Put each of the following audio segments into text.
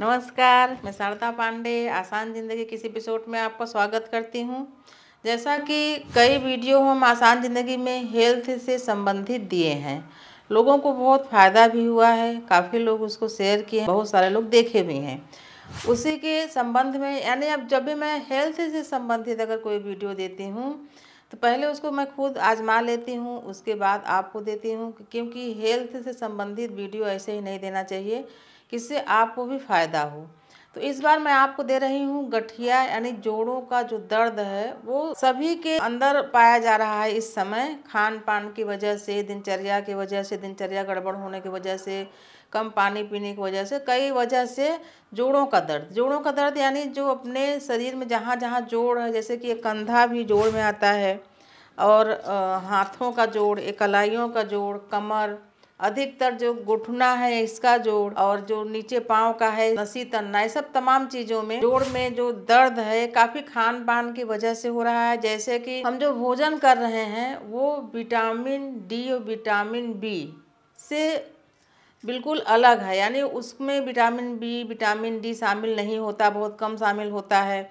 नमस्कार मैं शारदा पांडे आसान ज़िंदगी किसी एपिसोड में आपका स्वागत करती हूँ जैसा कि कई वीडियो हम आसान ज़िंदगी में हेल्थ से संबंधित दिए हैं लोगों को बहुत फ़ायदा भी हुआ है काफ़ी लोग उसको शेयर किए हैं बहुत सारे लोग देखे भी हैं उसी के संबंध में यानी अब जब भी मैं हेल्थ से संबंधित अगर कोई वीडियो देती हूँ तो पहले उसको मैं खुद आजमा लेती हूँ उसके बाद आपको देती हूँ क्योंकि हेल्थ से संबंधित वीडियो ऐसे ही नहीं देना चाहिए किससे आपको भी फ़ायदा हो तो इस बार मैं आपको दे रही हूँ गठिया यानी जोड़ों का जो दर्द है वो सभी के अंदर पाया जा रहा है इस समय खान पान की वजह से दिनचर्या की वजह से दिनचर्या गड़बड़ होने की वजह से कम पानी पीने की वजह से कई वजह से जोड़ों का दर्द जोड़ों का दर्द यानी जो अपने शरीर में जहाँ जहाँ जोड़ है जैसे कि कंधा भी जोड़ में आता है और हाथों का जोड़ कलाइयों का जोड़ कमर अधिकतर जो घुटना है इसका जोड़ और जो नीचे पाँव का है नसी तन्ना ये सब तमाम चीज़ों में जोड़ में जो दर्द है काफ़ी खान पान की वजह से हो रहा है जैसे कि हम जो भोजन कर रहे हैं वो विटामिन डी और विटामिन बी से बिल्कुल अलग है यानी उसमें विटामिन बी विटामिन डी शामिल नहीं होता बहुत कम शामिल होता है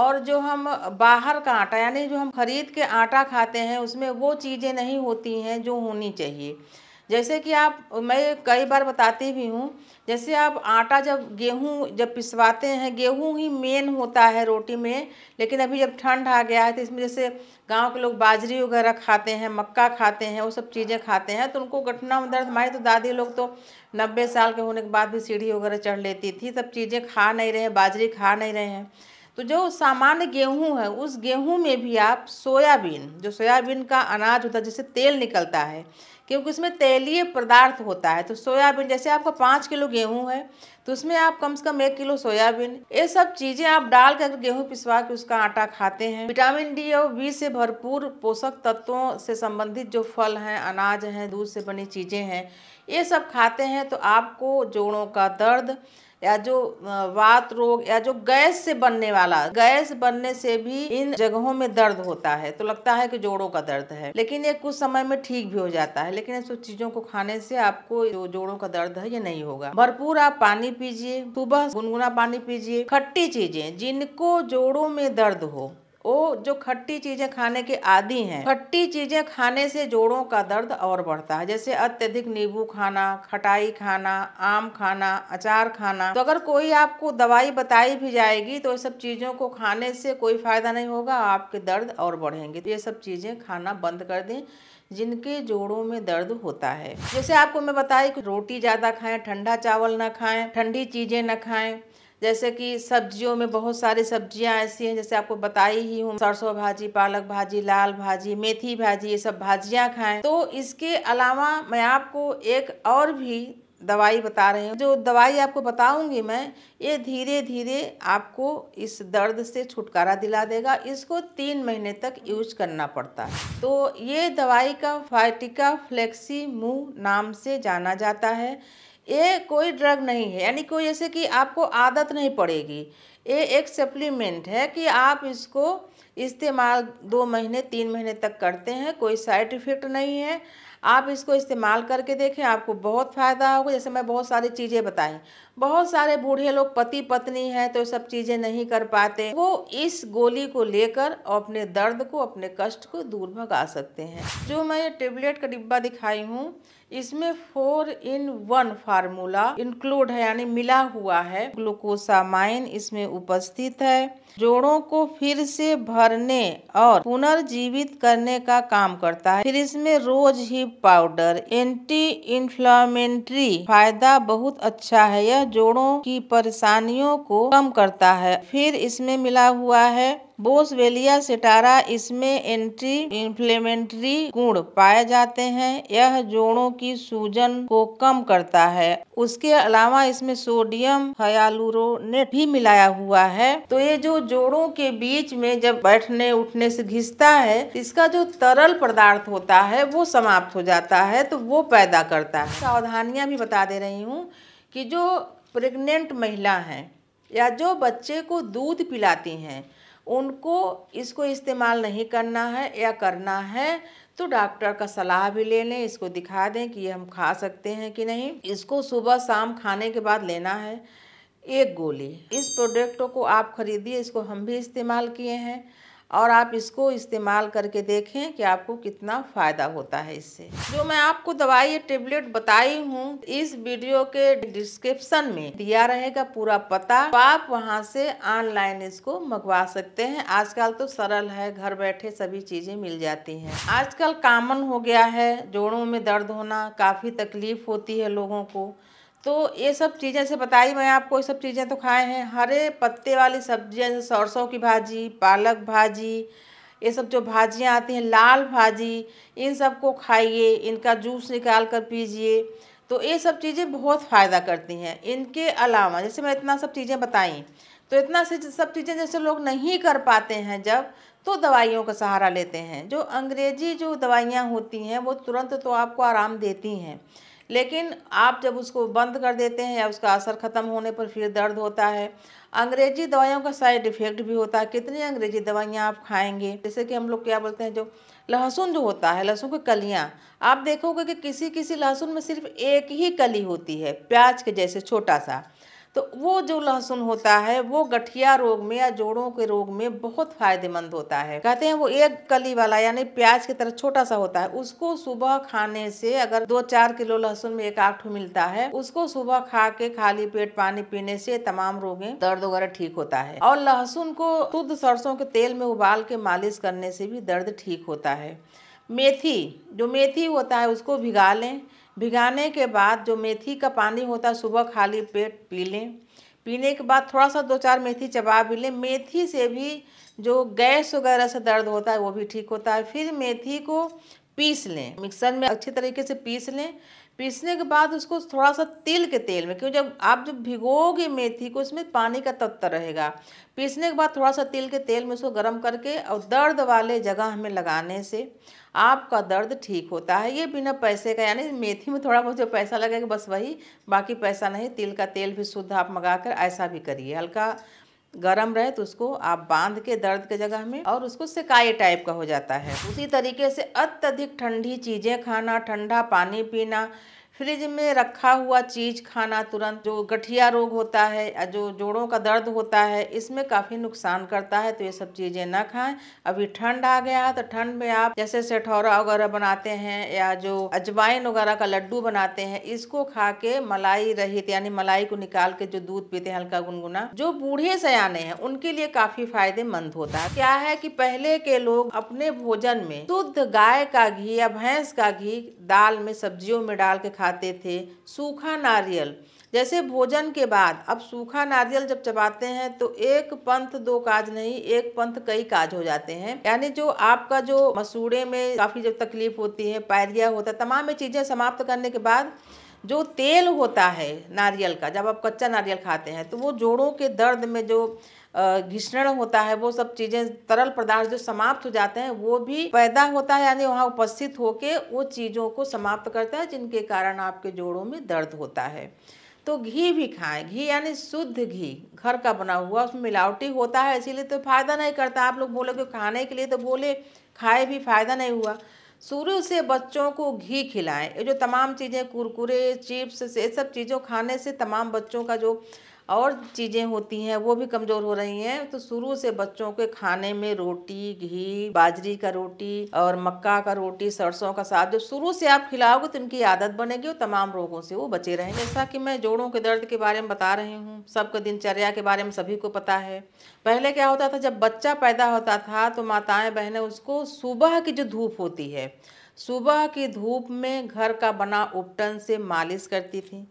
और जो हम बाहर का आटा यानी जो हम खरीद के आटा खाते हैं उसमें वो चीज़ें नहीं होती हैं जो होनी चाहिए जैसे कि आप मैं कई बार बताती भी हूँ जैसे आप आटा जब गेहूँ जब पिसवाते हैं गेहूँ ही मेन होता है रोटी में लेकिन अभी जब ठंड आ गया है तो इसमें जैसे गांव के लोग बाजरी वगैरह खाते हैं मक्का खाते हैं वो सब चीज़ें खाते हैं तो उनको घटना में दर्द हमारी तो दादी लोग तो नब्बे साल के होने के बाद भी सीढ़ी वगैरह चढ़ लेती थी सब चीज़ें खा नहीं रहे बाजरी खा नहीं रहे हैं तो जो सामान्य गेहूँ है उस गेहूँ में भी आप सोयाबीन जो सोयाबीन का अनाज होता है जिससे तेल निकलता है क्योंकि उसमें तेलीय पदार्थ होता है तो सोयाबीन जैसे आपका पाँच किलो गेहूँ है तो उसमें आप कम से कम एक किलो सोयाबीन ये सब चीज़ें आप डाल कर गेहूँ पिसवा के उसका आटा खाते हैं विटामिन डी और बी से भरपूर पोषक तत्वों से संबंधित जो फल हैं अनाज हैं दूध से बनी चीज़ें हैं ये सब खाते हैं तो आपको जोड़ों का दर्द या जो वात रोग या जो गैस से बनने वाला गैस बनने से भी इन जगहों में दर्द होता है तो लगता है कि जोड़ों का दर्द है लेकिन ये कुछ समय में ठीक भी हो जाता है लेकिन ऐसी चीजों को खाने से आपको जो जोड़ों का दर्द है ये नहीं होगा भरपूर आप पानी पीजिए सुबह गुनगुना पानी पीजिए खट्टी चीजें जिनको जोड़ों में दर्द हो वो जो खट्टी चीज़ें खाने के आदि हैं खट्टी चीज़ें खाने से जोड़ों का दर्द और बढ़ता है जैसे अत्यधिक नींबू खाना खटाई खाना आम खाना अचार खाना तो अगर कोई आपको दवाई बताई भी जाएगी तो ये सब चीज़ों को खाने से कोई फायदा नहीं होगा आपके दर्द और बढ़ेंगे तो ये सब चीज़ें खाना बंद कर दें जिनके जोड़ों में दर्द होता है जैसे आपको मैं बताई कि रोटी ज़्यादा खाएं ठंडा चावल ना खाएं ठंडी चीज़ें ना खाएं जैसे कि सब्जियों में बहुत सारी सब्जियां ऐसी हैं जैसे आपको बताई ही हूँ सरसों भाजी पालक भाजी लाल भाजी मेथी भाजी ये सब भाजियाँ खाएं तो इसके अलावा मैं आपको एक और भी दवाई बता रहे हैं जो दवाई आपको बताऊंगी मैं ये धीरे धीरे आपको इस दर्द से छुटकारा दिला देगा इसको तीन महीने तक यूज करना पड़ता है तो ये दवाई का फाइटिका फ्लेक्सी मूव नाम से जाना जाता है ये कोई ड्रग नहीं है यानी कोई ऐसे कि आपको आदत नहीं पड़ेगी ये एक सप्लीमेंट है कि आप इसको इस्तेमाल दो महीने तीन महीने तक करते हैं कोई साइड इफ़ेक्ट नहीं है आप इसको इस्तेमाल करके देखें आपको बहुत फ़ायदा होगा जैसे मैं बहुत सारी चीज़ें बताई बहुत सारे बूढ़े लोग पति पत्नी हैं तो सब चीज़ें नहीं कर पाते वो इस गोली को लेकर अपने दर्द को अपने कष्ट को दूर भगा सकते हैं जो मैं टेबलेट का डिब्बा दिखाई हूँ इसमें four in one formula include है यानी मिला हुआ है ग्लूकोसामाइन इसमें उपस्थित है जोड़ों को फिर से भरने और पुनर्जीवित करने का काम करता है फिर इसमें rose hip powder anti inflammatory फायदा बहुत अच्छा है यह जोड़ों की परेशानियों को कम करता है फिर इसमें मिला हुआ है बोसवेलिया सिटारा इसमें एंटी इन्फ्लेमेंट्री गुण पाए जाते हैं यह जोड़ों की सूजन को कम करता है उसके अलावा इसमें सोडियम हयालुरोनेट भी मिलाया हुआ है तो ये जो जोड़ों के बीच में जब बैठने उठने से घिसता है इसका जो तरल पदार्थ होता है वो समाप्त हो जाता है तो वो पैदा करता है सावधानियाँ भी बता दे रही हूँ कि जो प्रेग्नेंट महिला हैं या जो बच्चे को दूध पिलाती हैं उनको इसको इस्तेमाल नहीं करना है या करना है तो डॉक्टर का सलाह भी ले लें इसको दिखा दें कि ये हम खा सकते हैं कि नहीं इसको सुबह शाम खाने के बाद लेना है एक गोली इस प्रोडक्ट को आप खरीदिए इसको हम भी इस्तेमाल किए हैं और आप इसको इस्तेमाल करके देखें कि आपको कितना फ़ायदा होता है इससे जो मैं आपको दवाई टेबलेट बताई हूँ इस वीडियो के डिस्क्रिप्शन में दिया रहेगा पूरा पता तो आप वहाँ से ऑनलाइन इसको मंगवा सकते हैं आजकल तो सरल है घर बैठे सभी चीज़ें मिल जाती हैं आजकल कामन हो गया है जोड़ों में दर्द होना काफ़ी तकलीफ होती है लोगों को तो ये सब चीज़ें से बताई मैं आपको ये सब चीज़ें तो खाए हैं हरे पत्ते वाली सब्ज़ियाँ जैसे सरसों की भाजी पालक भाजी ये सब जो भाजियाँ आती हैं लाल भाजी इन सब को खाइए इनका जूस निकाल कर पीजिए तो ये सब चीज़ें बहुत फ़ायदा करती हैं इनके अलावा जैसे मैं इतना सब चीज़ें बताई तो इतना से सब चीज़ें जैसे लोग नहीं कर पाते हैं जब तो दवाइयों का सहारा लेते हैं जो अंग्रेजी जो दवाइयाँ होती हैं वो तुरंत तो आपको आराम देती हैं लेकिन आप जब उसको बंद कर देते हैं या उसका असर ख़त्म होने पर फिर दर्द होता है अंग्रेजी दवाइयों का साइड इफ़ेक्ट भी होता है कितनी अंग्रेजी दवाइयाँ आप खाएंगे जैसे कि हम लोग क्या बोलते हैं जो लहसुन जो होता है लहसुन की कलियाँ आप देखोगे कि किसी किसी लहसुन में सिर्फ एक ही कली होती है प्याज के जैसे छोटा सा तो वो जो लहसुन होता है वो गठिया रोग में या जोड़ों के रोग में बहुत फायदेमंद होता है कहते हैं वो एक कली वाला यानी प्याज की तरह छोटा सा होता है उसको सुबह खाने से अगर दो चार किलो लहसुन में एक आठ मिलता है उसको सुबह खा के खाली पेट पानी पीने से तमाम रोगे दर्द वगैरह ठीक होता है और लहसुन को शुद्ध सरसों के तेल में उबाल के मालिश करने से भी दर्द ठीक होता है मेथी जो मेथी होता है उसको भिगा लें भिगाने के बाद जो मेथी का पानी होता है सुबह खाली पेट पी लें पीने के बाद थोड़ा सा दो चार मेथी चबा भी लें मेथी से भी जो गैस वगैरह से दर्द होता है वो भी ठीक होता है फिर मेथी को पीस लें मिक्सर में अच्छे तरीके से पीस लें पीसने के बाद उसको थोड़ा सा तिल के तेल में क्यों जब आप जब भिगोगे मेथी को इसमें पानी का तत्व रहेगा पीसने के बाद थोड़ा सा तिल के तेल में उसको गर्म करके और दर्द वाले जगह हमें लगाने से आपका दर्द ठीक होता है ये बिना पैसे का यानी मेथी में थोड़ा बहुत जो पैसा लगेगा बस वही बाकी पैसा नहीं तिल का तेल भी शुद्ध आप मंगा कर ऐसा भी करिए हल्का गर्म रहे तो उसको आप बांध के दर्द के जगह में और उसको सिकाई टाइप का हो जाता है उसी तरीके से अत्यधिक ठंडी चीज़ें खाना ठंडा पानी पीना फ्रिज में रखा हुआ चीज़ खाना तुरंत जो गठिया रोग होता है जो जोड़ों का दर्द होता है इसमें काफ़ी नुकसान करता है तो ये सब चीज़ें ना खाएं अभी ठंड आ गया तो ठंड में आप जैसे सेठौरा वगैरह बनाते हैं या जो अजवाइन वगैरह का लड्डू बनाते हैं इसको खा के मलाई रहित यानी मलाई को निकाल के जो दूध पीते हैं हल्का गुनगुना जो बूढ़े सयाने हैं उनके लिए काफ़ी फायदेमंद होता है क्या है की पहले के लोग अपने भोजन में शुद्ध गाय का घी या भैंस का घी दाल में सब्जियों में डाल के खा खाते थे सूखा नारियल जैसे भोजन के बाद अब सूखा नारियल जब चबाते हैं तो एक पंथ दो काज नहीं एक पंथ कई काज हो जाते हैं यानी जो आपका जो मसूड़े में काफ़ी जब तकलीफ होती है पायरिया होता है तमाम चीज़ें समाप्त करने के बाद जो तेल होता है नारियल का जब आप कच्चा नारियल खाते हैं तो वो जोड़ों के दर्द में जो घिसण होता है वो सब चीज़ें तरल पदार्थ जो समाप्त हो जाते हैं वो भी पैदा होता है यानी वहाँ उपस्थित होकर वो चीज़ों को समाप्त करता है जिनके कारण आपके जोड़ों में दर्द होता है तो घी भी खाएं घी यानी शुद्ध घी घर का बना हुआ उसमें मिलावटी होता है इसीलिए तो फायदा नहीं करता आप लोग बोलोगे खाने के लिए तो बोले खाए भी फायदा नहीं हुआ शुरू से बच्चों को घी खिलाएं ये जो तमाम चीज़ें कुरकुरे चिप्स ये सब चीज़ों खाने से तमाम बच्चों का जो और चीज़ें होती हैं वो भी कमज़ोर हो रही हैं तो शुरू से बच्चों के खाने में रोटी घी बाजरी का रोटी और मक्का का रोटी सरसों का साग जो शुरू से आप खिलाओगे तो इनकी आदत बनेगी और तमाम रोगों से वो बचे रहेंगे जैसा कि मैं जोड़ों के दर्द के बारे में बता रही हूँ सबके दिनचर्या के बारे में सभी को पता है पहले क्या होता था जब बच्चा पैदा होता था तो माताएँ बहनें उसको सुबह की जो धूप होती है सुबह की धूप में घर का बना उपटन से मालिश करती थी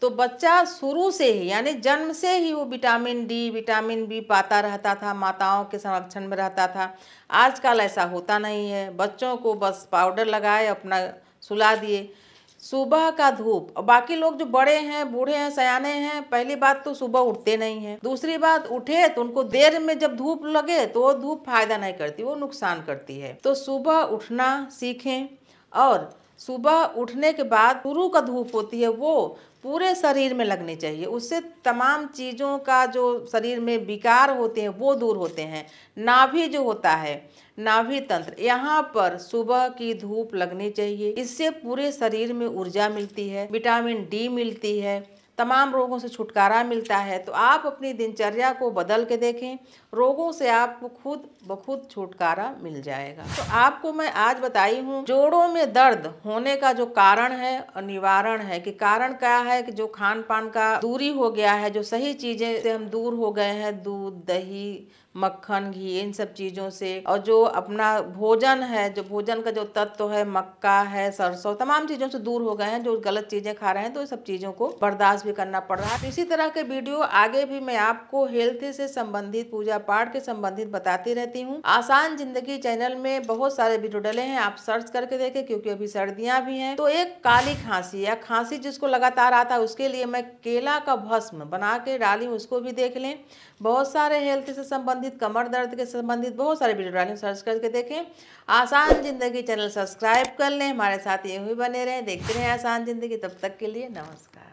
तो बच्चा शुरू से ही यानी जन्म से ही वो विटामिन डी विटामिन बी पाता रहता था माताओं के संरक्षण में रहता था आजकल ऐसा होता नहीं है बच्चों को बस पाउडर लगाए अपना सुला दिए सुबह का धूप बाकी लोग जो बड़े हैं बूढ़े हैं सयाने हैं पहली बात तो सुबह उठते नहीं हैं दूसरी बात उठे तो उनको देर में जब धूप लगे तो वो धूप फायदा नहीं करती वो नुकसान करती है तो सुबह उठना सीखें और सुबह उठने के बाद शुरू का धूप होती है वो पूरे शरीर में लगनी चाहिए उससे तमाम चीज़ों का जो शरीर में विकार होते हैं वो दूर होते हैं नाभि जो होता है नाभि तंत्र यहाँ पर सुबह की धूप लगनी चाहिए इससे पूरे शरीर में ऊर्जा मिलती है विटामिन डी मिलती है तमाम रोगों से छुटकारा मिलता है तो आप अपनी दिनचर्या को बदल के देखें रोगों से आपको खुद ब खुद छुटकारा मिल जाएगा तो आपको मैं आज बताई हूँ जोड़ों में दर्द होने का जो कारण है और निवारण है कि कारण क्या है कि जो खान पान का दूरी हो गया है जो सही चीज़ें से हम दूर हो गए हैं दूध दही मक्खन घी इन सब चीज़ों से और जो अपना भोजन है जो भोजन का जो तत्व है मक्का है सरसों तमाम चीज़ों से दूर हो गए हैं जो गलत चीज़ें खा रहे हैं तो सब चीज़ों को बर्दाश्त भी करना पड़ रहा है तो इसी तरह के वीडियो आगे भी मैं आपको हेल्थ से संबंधित पूजा पाठ के संबंधित बताती रहती हूँ आसान जिंदगी चैनल में बहुत सारे वीडियो डले हैं आप सर्च करके देखें क्योंकि अभी सर्दियां भी हैं तो एक काली खांसी या खांसी जिसको लगातार आता है उसके लिए मैं केला का भस्म बना के डाली उसको भी देख लें बहुत सारे हेल्थ से संबंधित कमर दर्द के संबंधित बहुत सारे वीडियो डाली सर्च करके देखें आसान जिंदगी चैनल सब्सक्राइब कर लें हमारे साथ ये भी बने रहें देखते रहें आसान जिंदगी तब तक के लिए नमस्कार